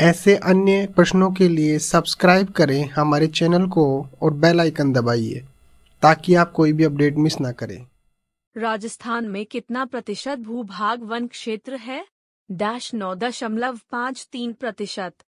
ऐसे अन्य प्रश्नों के लिए सब्सक्राइब करें हमारे चैनल को और बेल आइकन दबाइए ताकि आप कोई भी अपडेट मिस ना करें राजस्थान में कितना प्रतिशत भूभाग वन क्षेत्र है डैश नौ दशमलव पाँच तीन प्रतिशत